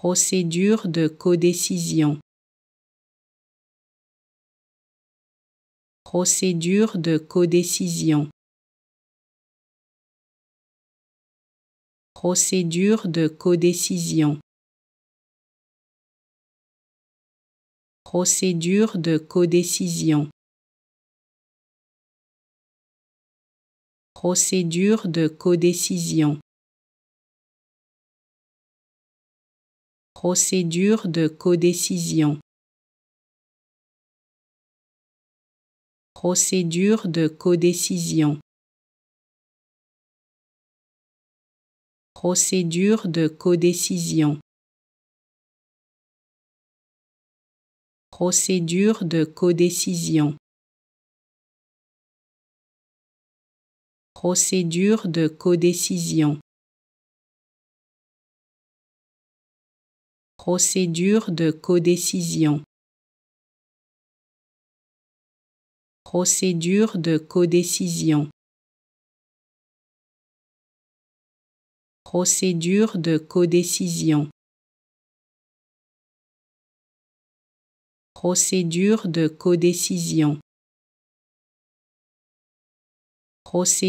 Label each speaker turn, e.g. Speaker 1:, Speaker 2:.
Speaker 1: procédure de codécision. Procédure de codécision. Procédure de codécision. Procédure de codécision. Procédure de codécision. procédure de codécision. Procédure de codécision. Procédure de codécision. Procédure de codécision. Procédure de codécision. Procédure de codécision. Procédure de codécision. Procédure de codécision. Procédure de codécision. Procédure